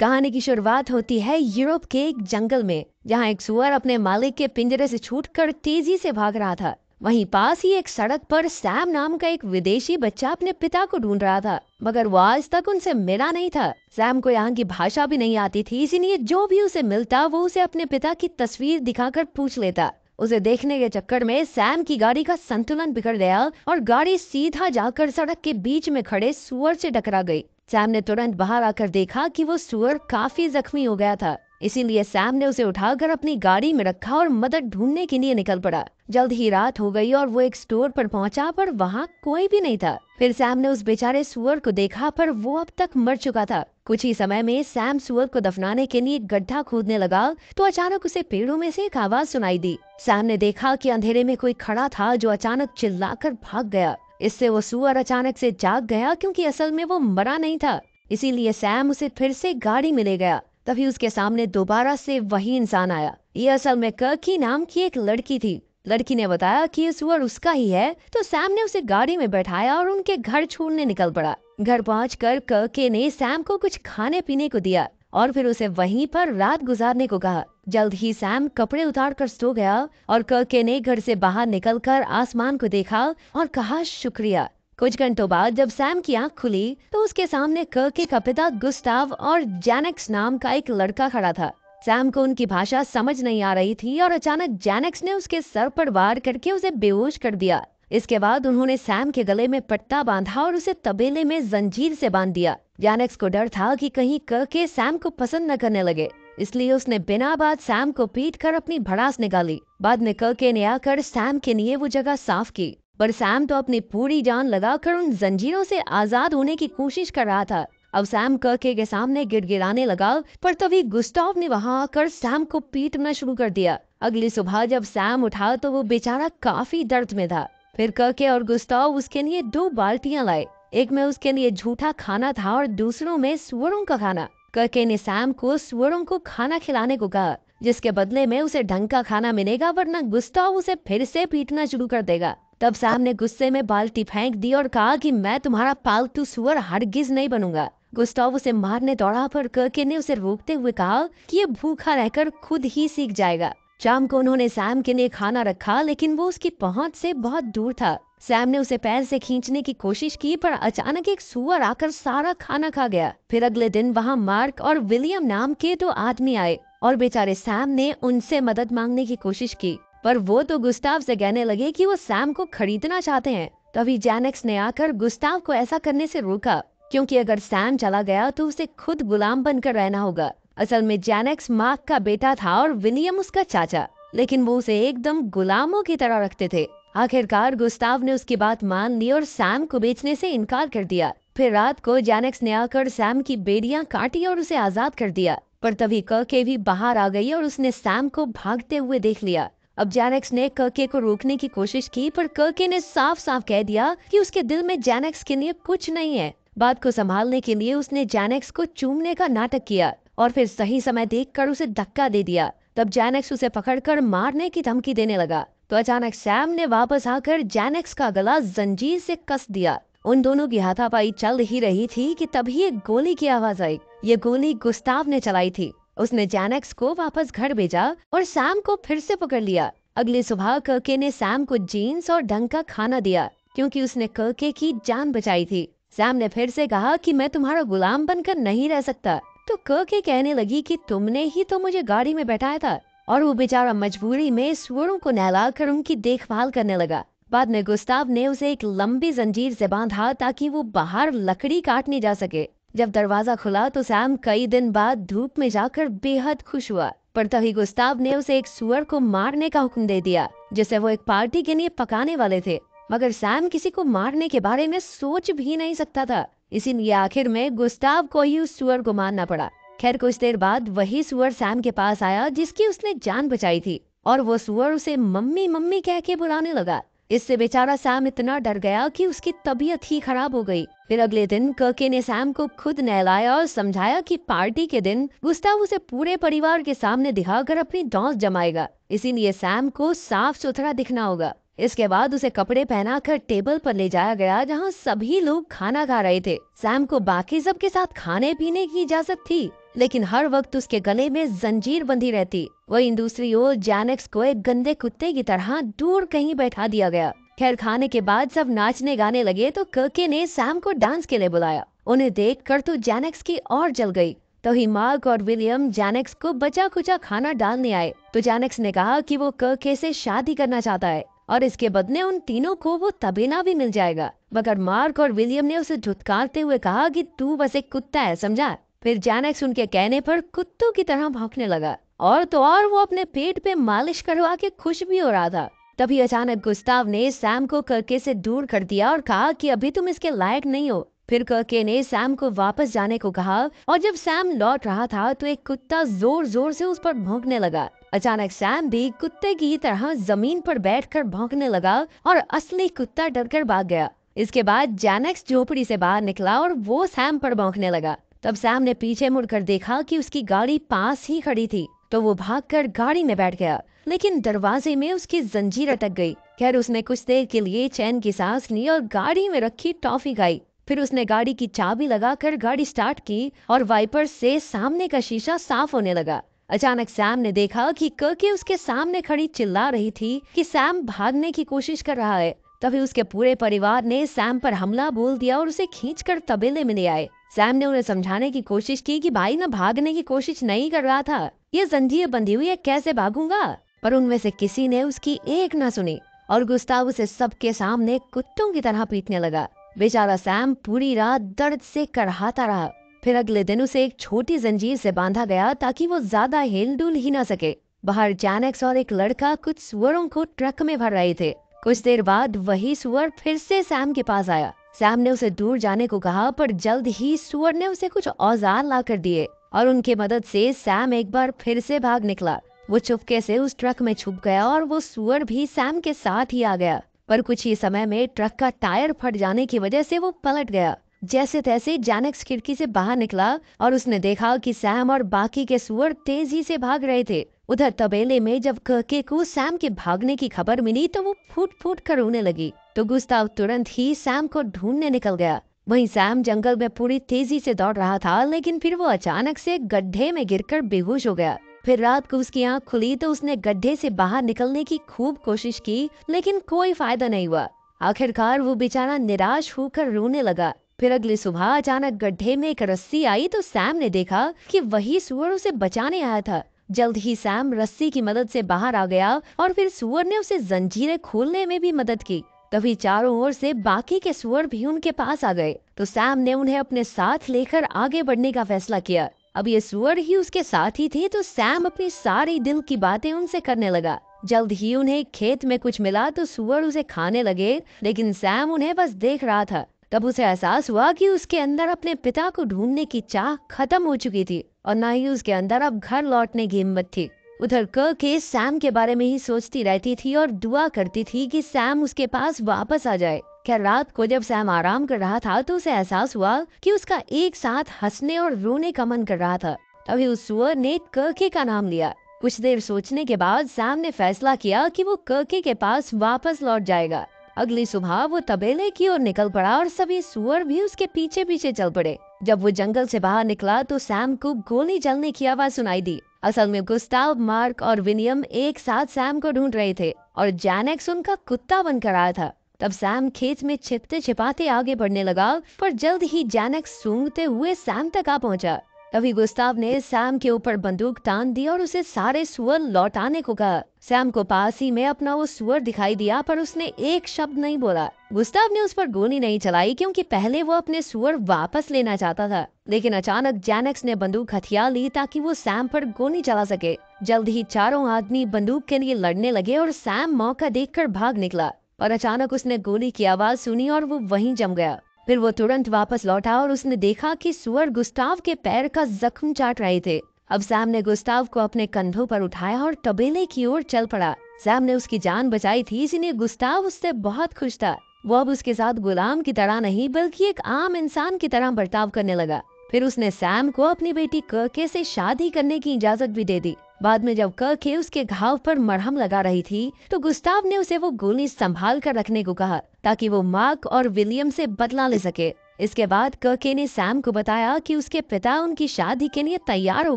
कहानी की शुरुआत होती है यूरोप के एक जंगल में जहाँ एक सुअर अपने मालिक के पिंजरे से छूटकर तेजी से भाग रहा था वहीं पास ही एक सड़क पर सैम नाम का एक विदेशी बच्चा अपने पिता को ढूंढ रहा था मगर वो आज तक उनसे मिला नहीं था सैम को यहाँ की भाषा भी नहीं आती थी इसीलिए जो भी उसे मिलता वो उसे अपने पिता की तस्वीर दिखाकर पूछ लेता उसे देखने के चक्कर में सैम की गाड़ी का संतुलन बिगड़ गया और गाड़ी सीधा जाकर सड़क के बीच में खड़े सुअर से टकरा गई सैम ने तुरंत बाहर आकर देखा कि वो सुअर काफी जख्मी हो गया था इसीलिए सैम ने उसे उठाकर अपनी गाड़ी में रखा और मदद ढूंढने के लिए निकल पड़ा जल्द ही रात हो गई और वो एक स्टोर पर पहुंचा पर वहाँ कोई भी नहीं था फिर सैम ने उस बेचारे सुअर को देखा पर वो अब तक मर चुका था कुछ ही समय में सैम सुअर को दफनाने के लिए गड्ढा खोदने लगा तो अचानक उसे पेड़ों में से एक आवाज सुनाई दी सैम ने देखा कि अंधेरे में कोई खड़ा था जो अचानक चिल्लाकर भाग गया इससे वो सुअर अचानक से जाग गया क्योंकि असल में वो मरा नहीं था इसीलिए सैम उसे फिर से गाड़ी में ले गया तभी उसके सामने दोबारा से वही इंसान आया ये असल में कर्की नाम की एक लड़की थी लड़की ने बताया कि ये सुअर उसका ही है तो सैम ने उसे गाड़ी में बैठाया और उनके घर छोड़ने निकल पड़ा घर पहुँच कर कर्के ने सैम को कुछ खाने पीने को दिया और फिर उसे वहीं पर रात गुजारने को कहा जल्द ही सैम कपड़े उतार कर सो गया और करके ने घर से बाहर निकलकर आसमान को देखा और कहा शुक्रिया कुछ घंटों बाद जब सैम की आंख खुली तो उसके सामने करके का पिता गुस्ताव और जैनक्स नाम का एक लड़का खड़ा था सैम को उनकी भाषा समझ नहीं आ रही थी और अचानक जैनेक्स ने उसके सर पर वार करके उसे बेहोश कर दिया इसके बाद उन्होंने सैम के गले में पट्टा बांधा और उसे तबेले में जंजीर से बांध दिया यानेक्स को डर था कि कहीं करके सैम को पसंद न करने लगे इसलिए उसने बिना बात सैम को पीट कर अपनी भड़ास निकाली बाद में करके ने आकर सैम के लिए वो जगह साफ की पर सैम तो अपनी पूरी जान लगाकर उन जंजीरों से आजाद होने की कोशिश कर रहा था अब सैम करके के सामने गिड़गिड़ाने लगा पर तभी गुस्ताव ने वहां आकर सैम को पीटना शुरू कर दिया अगली सुबह जब सैम उठा तो वो बेचारा काफी दर्द में था फिर कके और गुस्ताव उसके लिए दो बाल्टियां लाए एक में उसके लिए झूठा खाना था और दूसरों में स्वरों का खाना कके ने सैम को स्वरों को खाना खिलाने को कहा जिसके बदले में उसे ढंग का खाना मिलेगा वरना गुस्ताव उसे फिर से पीटना शुरू कर देगा तब सैम ने गुस्से में बाल्टी फेंक दी और कहा कि मैं तुम्हारा पालतू सुअर हरगिज नहीं बनूंगा गुस्ताव उसे मारने दौड़ा पर कके ने उसे रोकते हुए कहा कि ये भूखा रहकर खुद ही सीख जाएगा शाम को उन्होंने सैम के लिए खाना रखा लेकिन वो उसकी पहुंच से बहुत दूर था सैम ने उसे पैर से खींचने की कोशिश की पर अचानक एक सुअर आकर सारा खाना खा गया फिर अगले दिन वहाँ मार्क और विलियम नाम के दो आदमी आए और बेचारे सैम ने उनसे मदद मांगने की कोशिश की पर वो तो गुस्ताव से कहने लगे कि वो सैम को खरीदना चाहते हैं तभी जैनक्स ने आकर गुस्ताव को ऐसा करने से रोका क्योंकि अगर सैम चला गया तो उसे खुद गुलाम बनकर रहना होगा असल में जैनक्स मार्क का बेटा था और विलियम उसका चाचा लेकिन वो उसे एकदम गुलामों की तरह रखते थे आखिरकार गुस्ताव ने उसकी बात मान ली और सैम को बेचने से इनकार कर दिया फिर रात को जैनक्स ने आकर सैम की बेड़ियां काटी और उसे आजाद कर दिया पर तभी कके भी बाहर आ गई और उसने सैम को भागते हुए देख लिया अब जैनक्स ने कके को रोकने की कोशिश की पर कके ने साफ साफ कह दिया कि उसके दिल में जैनक्स के लिए कुछ नहीं है बात को संभालने के लिए उसने जैनक्स को चूमने का नाटक किया और फिर सही समय देखकर उसे धक्का दे दिया तब जैनक्स उसे पकड़कर मारने की धमकी देने लगा तो अचानक सैम ने वापस आकर जैनक्स का गला जंजीर से कस दिया उन दोनों की हाथापाई चल ही रही थी कि तभी एक गोली की आवाज आई ये गोली गुस्ताव ने चलाई थी उसने जैनक्स को वापस घर भेजा और सैम को फिर से पकड़ लिया अगली सुबह करके ने सैम को जीन्स और ढंग का खाना दिया क्योंकि उसने करके की जान बचाई थी सैम ने फिर से कहा कि मैं तुम्हारा गुलाम बनकर नहीं रह सकता तो क के कहने लगी कि तुमने ही तो मुझे गाड़ी में बैठाया था और वो बेचारा मजबूरी में सुअरों को नहला कर उनकी देखभाल करने लगा बाद में गुस्ताव ने उसे एक लंबी जंजीर से बांधा ताकि वो बाहर लकड़ी काटने जा सके जब दरवाजा खुला तो सैम कई दिन बाद धूप में जाकर बेहद खुश हुआ पर तभी गुस्ताव ने उसे एक सुअर को मारने का हुक्म दे दिया जिसे वो एक पार्टी के लिए पकाने वाले थे मगर सैम किसी को मारने के बारे में सोच भी नहीं सकता था इसीलिए आखिर में गुस्ताव को ही उस सुअर को मानना पड़ा खैर कुछ देर बाद वही सुअर सैम के पास आया जिसकी उसने जान बचाई थी और वो सुअर उसे मम्मी मम्मी कह के बुलाने लगा इससे बेचारा सैम इतना डर गया कि उसकी तबीयत ही खराब हो गई फिर अगले दिन कके ने सैम को खुद नहलाया और समझाया कि पार्टी के दिन गुस्ताव उसे पूरे परिवार के सामने दिखाकर अपनी डॉस जमाएगा इसीलिए सैम को साफ सुथरा दिखना होगा इसके बाद उसे कपड़े पहनाकर टेबल पर ले जाया गया जहां सभी लोग खाना खा रहे थे सैम को बाकी सबके साथ खाने पीने की इजाजत थी लेकिन हर वक्त उसके गले में जंजीर बंधी रहती वही दूसरी ओर जैनेक्स को एक गंदे कुत्ते की तरह दूर कहीं बैठा दिया गया खैर खाने के बाद सब नाचने गाने लगे तो कके ने सैम को डांस के लिए बुलाया उन्हें देख कर तो जैनेक्स की और जल गई तो ही मार्क और विलियम जैनक्स को बचा खुचा खाना डालने आए तो जैनेक्स ने कहा कि वो कके से शादी करना चाहता है और इसके बदले उन तीनों को वो तबेना भी मिल जाएगा मगर मार्क और विलियम ने उसे झुटकारते हुए कहा कि तू बस एक कुत्ता है समझा फिर जैनक्स उनके कहने पर कुत्तों की तरह भौंकने लगा और तो और वो अपने पेट पे मालिश करवा के खुश भी हो रहा था तभी अचानक गुस्ताव ने सैम को करके से दूर कर दिया और कहा कि अभी तुम इसके लायक नहीं हो फिर करके ने सैम को वापस जाने को कहा और जब सैम लौट रहा था तो एक कुत्ता जोर जोर से उस पर भोंकने लगा अचानक सैम भी कुत्ते की तरह जमीन पर बैठकर भौंकने लगा और असली कुत्ता डरकर भाग गया इसके बाद जैनक्स झोपड़ी से बाहर निकला और वो सैम पर भौंकने लगा तब सैम ने पीछे मुड़कर देखा कि उसकी गाड़ी पास ही खड़ी थी तो वो भागकर गाड़ी में बैठ गया लेकिन दरवाजे में उसकी जंजीर अटक गई खैर उसने कुछ देर के लिए चैन की सांस ली और गाड़ी में रखी टॉफी खाई फिर उसने गाड़ी की चाबी लगाकर गाड़ी स्टार्ट की और वाइपर से सामने का शीशा साफ होने लगा अचानक सैम ने देखा कि करके उसके सामने खड़ी चिल्ला रही थी कि सैम भागने की कोशिश कर रहा है तभी उसके पूरे परिवार ने सैम पर हमला बोल दिया और उसे खींचकर तबेले में ले आए सैम ने उन्हें समझाने की कोशिश की कि भाई ना भागने की कोशिश नहीं कर रहा था ये जंजीर बंधी हुई है कैसे भागूंगा पर उनमें से किसी ने उसकी एक न सुनी और गुस्ताव उसे सबके सामने कुत्तों की तरह पीटने लगा बेचारा सैम पूरी रात दर्द से करहाता रहा फिर अगले दिन उसे एक छोटी जंजीर से बांधा गया ताकि वो ज्यादा हिल डुल ही ना सके बाहर जैनक्स और एक लड़का कुछ सुअरों को ट्रक में भर रहे थे कुछ देर बाद वही सुअर फिर से सैम के पास आया सैम ने उसे दूर जाने को कहा पर जल्द ही सुअर ने उसे कुछ औजार ला कर दिए और उनके मदद से सैम एक बार फिर से भाग निकला वो चुपके से उस ट्रक में छुप गया और वो सुअर भी सैम के साथ ही आ गया पर कुछ ही समय में ट्रक का टायर फट जाने की वजह से वो पलट गया जैसे तैसे जैनक्स खिड़की से बाहर निकला और उसने देखा कि सैम और बाकी के सुअर तेजी से भाग रहे थे उधर तबेले में जब कहके को सैम के भागने की खबर मिली तो वो फूट फूट कर रोने लगी तो गुस्ताव तुरंत ही सैम को ढूंढने निकल गया वहीं सैम जंगल में पूरी तेजी से दौड़ रहा था लेकिन फिर वो अचानक से गड्ढे में गिरकर बेहोश हो गया फिर रात को उसकी आंख खुली तो उसने गड्ढे से बाहर निकलने की खूब कोशिश की लेकिन कोई फायदा नहीं हुआ आखिरकार वो बेचारा निराश होकर रोने लगा फिर अगली सुबह अचानक गड्ढे में एक रस्सी आई तो सैम ने देखा कि वही सुअर उसे बचाने आया था जल्द ही सैम रस्सी की मदद से बाहर आ गया और फिर सुअर ने उसे जंजीरें खोलने में भी मदद की तभी चारों ओर से बाकी के सुअर भी उनके पास आ गए तो सैम ने उन्हें अपने साथ लेकर आगे बढ़ने का फैसला किया अब ये सुअर ही उसके साथ ही थे तो सैम अपनी सारी दिल की बातें उनसे करने लगा जल्द ही उन्हें खेत में कुछ मिला तो सुअर उसे खाने लगे लेकिन सैम उन्हें बस देख रहा था तब उसे एहसास हुआ कि उसके अंदर अपने पिता को ढूंढने की चाह खत्म हो चुकी थी और ना ही उसके अंदर अब घर लौटने की हिम्मत थी उधर क के सैम के बारे में ही सोचती रहती थी और दुआ करती थी कि सैम उसके पास वापस आ जाए खैर रात को जब सैम आराम कर रहा था तो उसे एहसास हुआ कि उसका एक साथ हंसने और रोने का मन कर रहा था तभी उस सुअर ने करके का नाम लिया कुछ देर सोचने के बाद सैम ने फैसला किया कि वो कके के पास वापस लौट जाएगा अगली सुबह वो तबेले की ओर निकल पड़ा और सभी सुअर भी उसके पीछे पीछे चल पड़े जब वो जंगल से बाहर निकला तो सैम को गोली जलने की आवाज सुनाई दी असल में गुस्ताव मार्क और विनियम एक साथ सैम को ढूंढ रहे थे और जैनेक्स उनका कुत्ता बनकर आया था तब सैम खेत में छिपते छिपाते आगे बढ़ने लगा पर जल्द ही जैनेक्स सूंघते हुए सैम तक आ पहुंचा तभी गुस्ताव ने सैम के ऊपर बंदूक तान दी और उसे सारे सुअर लौटाने को कहा सैम को पास ही में अपना वो सुअर दिखाई दिया पर उसने एक शब्द नहीं बोला गुस्ताव ने उस पर गोली नहीं चलाई क्योंकि पहले वो अपने सुअर वापस लेना चाहता था लेकिन अचानक जैनक्स ने बंदूक हथियार ली ताकि वो सैम पर गोली चला सके जल्द ही चारों आदमी बंदूक के लिए लड़ने लगे और सैम मौका देख भाग निकला और अचानक उसने गोली की आवाज सुनी और वो वहीं जम गया फिर वो तुरंत वापस लौटा और उसने देखा कि सुअर गुस्ताव के पैर का जख्म चाट रहे थे अब सैम ने गुस्ताव को अपने कंधों पर उठाया और तबेले की ओर चल पड़ा सैम ने उसकी जान बचाई थी इसीलिए गुस्ताव उससे बहुत खुश था वो अब उसके साथ गुलाम की तरह नहीं बल्कि एक आम इंसान की तरह बर्ताव करने लगा फिर उसने सैम को अपनी बेटी कर्के से शादी करने की इजाजत भी दे दी बाद में जब कर्के उसके घाव पर मरहम लगा रही थी तो गुस्ताव ने उसे वो गोली संभाल कर रखने को कहा ताकि वो मार्क और विलियम से बदला ले सके इसके बाद कर्के ने सैम को बताया कि उसके पिता उनकी शादी के लिए तैयार हो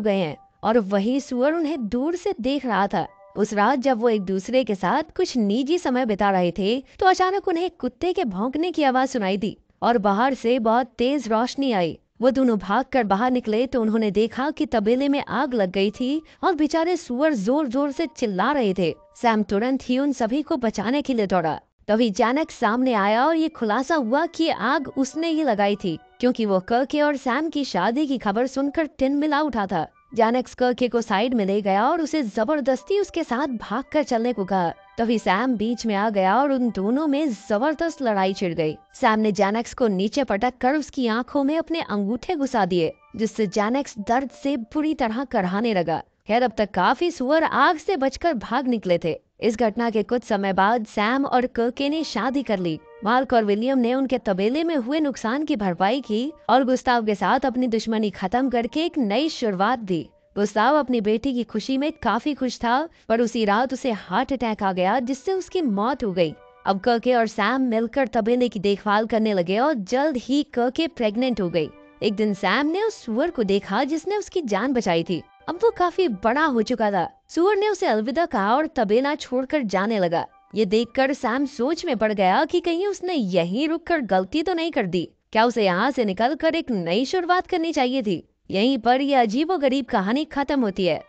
गए हैं और वही सुअर उन्हें दूर से देख रहा था उस रात जब वो एक दूसरे के साथ कुछ निजी समय बिता रहे थे तो अचानक उन्हें कुत्ते के भौंकने की आवाज सुनाई दी और बाहर से बहुत तेज रोशनी आई वो दोनों भाग कर बाहर निकले तो उन्होंने देखा कि तबेले में आग लग गई थी और बेचारे सुअर जोर जोर से चिल्ला रहे थे सैम तुरंत ही उन सभी को बचाने के लिए दौड़ा तभी अचानक सामने आया और ये खुलासा हुआ कि आग उसने ही लगाई थी क्योंकि वो कर्के और सैम की शादी की खबर सुनकर टिन मिला उठा था जानक्स कर्के को साइड में ले गया और उसे जबरदस्ती उसके साथ भाग कर चलने को कहा तभी सैम बीच में आ गया और उन दोनों में जबरदस्त लड़ाई छिड़ गई सैम ने जैनक्स को नीचे पटक कर उसकी आंखों में अपने अंगूठे घुसा दिए जिससे जैनक्स दर्द से बुरी तरह कराने लगा खैर अब तक काफी सुअर आग से बचकर भाग निकले थे इस घटना के कुछ समय बाद सैम और कर्के ने शादी कर ली मार्क और विलियम ने उनके तबेले में हुए नुकसान की भरपाई की और गुस्ताव के साथ अपनी दुश्मनी खत्म करके एक नई शुरुआत दी गुस्ताव अपनी बेटी की खुशी में काफी खुश था पर उसी रात उसे हार्ट अटैक आ गया जिससे उसकी मौत हो गई अब कर्के और सैम मिलकर तबेले की देखभाल करने लगे और जल्द ही कर्के प्रेग्नेंट हो गई एक दिन सैम ने उस सुअर को देखा जिसने उसकी जान बचाई थी अब वो काफी बड़ा हो चुका था सुअर ने उसे अलविदा कहा और तबेला छोड़कर जाने लगा ये देखकर सैम सोच में पड़ गया कि कहीं उसने यहीं रुककर गलती तो नहीं कर दी क्या उसे यहाँ से निकलकर एक नई शुरुआत करनी चाहिए थी यहीं पर यह अजीबोगरीब कहानी खत्म होती है